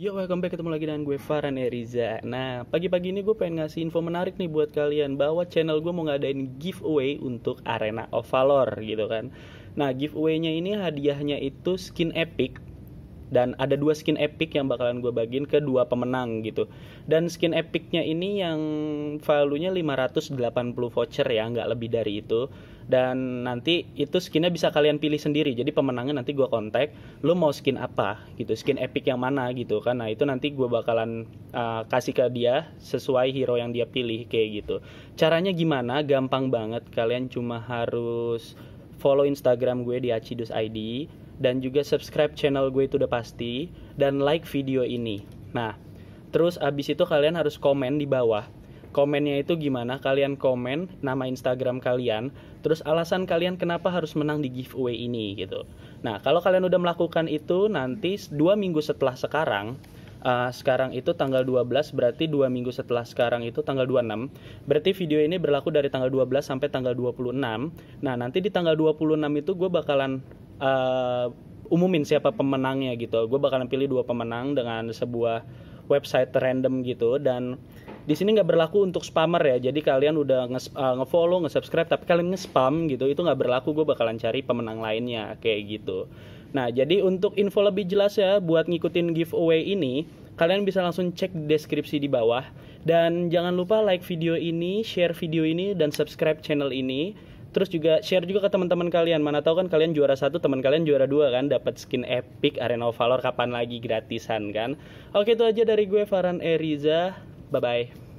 Yo, welcome back. Ketemu lagi dengan gue Farhan Eriza. Nah, pagi-pagi ini gue pengen ngasih info menarik nih buat kalian bahwa channel gue mau ngadain giveaway untuk Arena of Valor gitu kan. Nah, giveaway-nya ini hadiahnya itu skin epic dan ada dua skin epic yang bakalan gue bagiin ke dua pemenang gitu dan skin epicnya ini yang value-nya 580 voucher ya nggak lebih dari itu dan nanti itu skinnya bisa kalian pilih sendiri jadi pemenangnya nanti gue kontak lo mau skin apa gitu skin epic yang mana gitu kan nah itu nanti gue bakalan uh, kasih ke dia sesuai hero yang dia pilih kayak gitu caranya gimana gampang banget kalian cuma harus follow Instagram gue di Acidus ID dan juga subscribe channel gue itu udah pasti dan like video ini. Nah, terus abis itu kalian harus komen di bawah. Komennya itu gimana? Kalian komen nama Instagram kalian, terus alasan kalian kenapa harus menang di giveaway ini gitu. Nah, kalau kalian udah melakukan itu nanti dua minggu setelah sekarang, uh, sekarang itu tanggal 12 berarti dua minggu setelah sekarang itu tanggal 26 berarti video ini berlaku dari tanggal 12 sampai tanggal 26 nah nanti di tanggal 26 itu gue bakalan uh, umumin siapa pemenangnya gitu gue bakalan pilih dua pemenang dengan sebuah website random gitu dan di sini nggak berlaku untuk spammer ya jadi kalian udah nge uh, ngefollow nge subscribe tapi kalian nge spam gitu itu nggak berlaku gue bakalan cari pemenang lainnya kayak gitu Nah, jadi untuk info lebih jelas ya buat ngikutin giveaway ini, kalian bisa langsung cek deskripsi di bawah dan jangan lupa like video ini, share video ini dan subscribe channel ini. Terus juga share juga ke teman-teman kalian. Mana tahu kan kalian juara satu, teman kalian juara dua kan, dapat skin epic Arena of Valor kapan lagi gratisan kan. Oke itu aja dari gue Farhan Eriza. Bye bye.